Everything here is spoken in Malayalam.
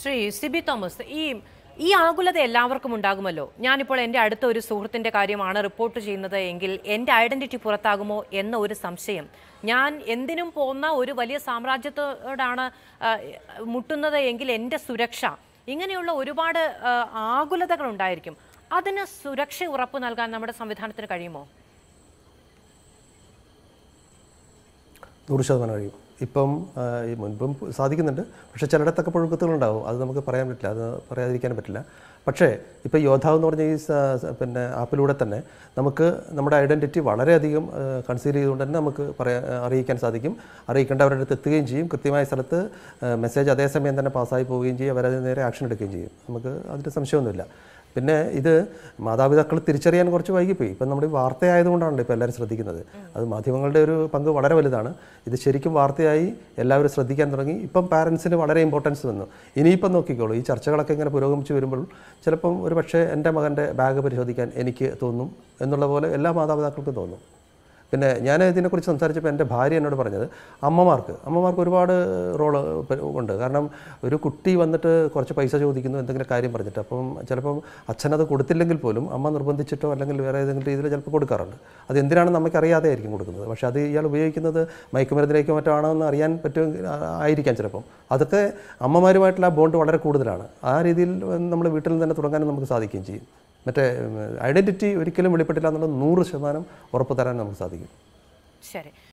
ശ്രീ സിബി തോമസ് ഈ ഈ ആകുലത എല്ലാവർക്കും ഉണ്ടാകുമല്ലോ ഞാനിപ്പോൾ എൻ്റെ അടുത്ത ഒരു സുഹൃത്തിൻ്റെ കാര്യമാണ് റിപ്പോർട്ട് ചെയ്യുന്നത് എങ്കിൽ എൻ്റെ ഐഡൻറ്റിറ്റി പുറത്താകുമോ എന്ന ഒരു സംശയം ഞാൻ എന്തിനും പോകുന്ന ഒരു വലിയ സാമ്രാജ്യത്തോടാണ് മുട്ടുന്നത് എങ്കിൽ എൻ്റെ സുരക്ഷ ഇങ്ങനെയുള്ള ഒരുപാട് ആകുലതകൾ ഉണ്ടായിരിക്കും അതിന് സുരക്ഷ ഉറപ്പ് നൽകാൻ നമ്മുടെ സംവിധാനത്തിന് കഴിയുമോ നൂറ് ശതമാനം കഴിയും ഇപ്പം മുൻപും സാധിക്കുന്നുണ്ട് പക്ഷേ ചിലയിടത്തൊക്കെ പുഴുക്കത്തുകളുണ്ടാവും അത് നമുക്ക് പറയാൻ പറ്റില്ല അത് പറയാതിരിക്കാൻ പറ്റില്ല പക്ഷേ ഇപ്പോൾ യോദ്ധാവ് എന്ന് പറഞ്ഞ ഈ പിന്നെ ആപ്പിലൂടെ തന്നെ നമുക്ക് നമ്മുടെ ഐഡൻറ്റിറ്റി വളരെയധികം കൺസീൽ ചെയ്തുകൊണ്ട് തന്നെ നമുക്ക് പറയാൻ അറിയിക്കാൻ സാധിക്കും അറിയിക്കേണ്ടവരുടെ അടുത്ത് എത്തുകയും ചെയ്യും കൃത്യമായ സ്ഥലത്ത് മെസ്സേജ് അതേസമയം തന്നെ പാസ്സായി പോവുകയും ചെയ്യും അവരതിന് നേരെ ആക്ഷൻ എടുക്കുകയും ചെയ്യും നമുക്ക് അതിൻ്റെ സംശയമൊന്നുമില്ല പിന്നെ ഇത് മാതാപിതാക്കൾ തിരിച്ചറിയാൻ കുറച്ച് വൈകിപ്പോയി ഇപ്പം നമ്മുടെ വാർത്തയായതുകൊണ്ടാണ് ഇപ്പോൾ എല്ലാവരും ശ്രദ്ധിക്കുന്നത് അത് മാധ്യമങ്ങളുടെ ഒരു പങ്ക് വളരെ വലുതാണ് ഇത് ശരിക്കും വാർത്തയായി എല്ലാവരും ശ്രദ്ധിക്കാൻ തുടങ്ങി ഇപ്പം പാരൻസിന് വളരെ ഇമ്പോർട്ടൻസ് വന്നു ഇനിയിപ്പം നോക്കിക്കോളൂ ഈ ചർച്ചകളൊക്കെ ഇങ്ങനെ പുരോഗമിച്ച് വരുമ്പോൾ ചിലപ്പം ഒരു പക്ഷേ എൻ്റെ മകൻ്റെ ബാഗ് പരിശോധിക്കാൻ എനിക്ക് തോന്നും എന്നുള്ള പോലെ എല്ലാ മാതാപിതാക്കൾക്കും തോന്നും പിന്നെ ഞാൻ ഇതിനെക്കുറിച്ച് സംസാരിച്ചപ്പോൾ എൻ്റെ ഭാര്യ എന്നോട് പറഞ്ഞത് അമ്മമാർക്ക് അമ്മമാർക്ക് ഒരുപാട് റോള് ഉണ്ട് കാരണം ഒരു കുട്ടി വന്നിട്ട് കുറച്ച് പൈസ ചോദിക്കുന്നു എന്തെങ്കിലും കാര്യം പറഞ്ഞിട്ട് അപ്പം ചിലപ്പം അച്ഛനത് കൊടുത്തില്ലെങ്കിൽ പോലും അമ്മ നിർബന്ധിച്ചിട്ടോ അല്ലെങ്കിൽ വേറെ ഏതെങ്കിലും രീതിയിൽ ചിലപ്പോൾ കൊടുക്കാറുണ്ട് അത് എന്തിനാണെന്ന് നമുക്ക് അറിയാതെ ആയിരിക്കും കൊടുക്കുന്നത് പക്ഷേ അത് ഇയാൾ ഉപയോഗിക്കുന്നത് മയക്കുമരുന്നിലേക്കോ മറ്റാണോ എന്ന് അറിയാൻ പറ്റുമെങ്കിൽ ആയിരിക്കാം ചിലപ്പം അതൊക്കെ അമ്മമാരുമായിട്ടുള്ള ബോണ്ട് വളരെ കൂടുതലാണ് ആ രീതിയിൽ നമ്മൾ വീട്ടിൽ നിന്ന് തന്നെ തുടങ്ങാനും നമുക്ക് സാധിക്കുകയും ചെയ്യും മറ്റേ ഐഡൻറ്റിറ്റി ഒരിക്കലും വെളിപ്പെട്ടില്ല എന്നുള്ളത് നൂറ് ശതമാനം ഉറപ്പ് തരാൻ നമുക്ക് സാധിക്കും ശരി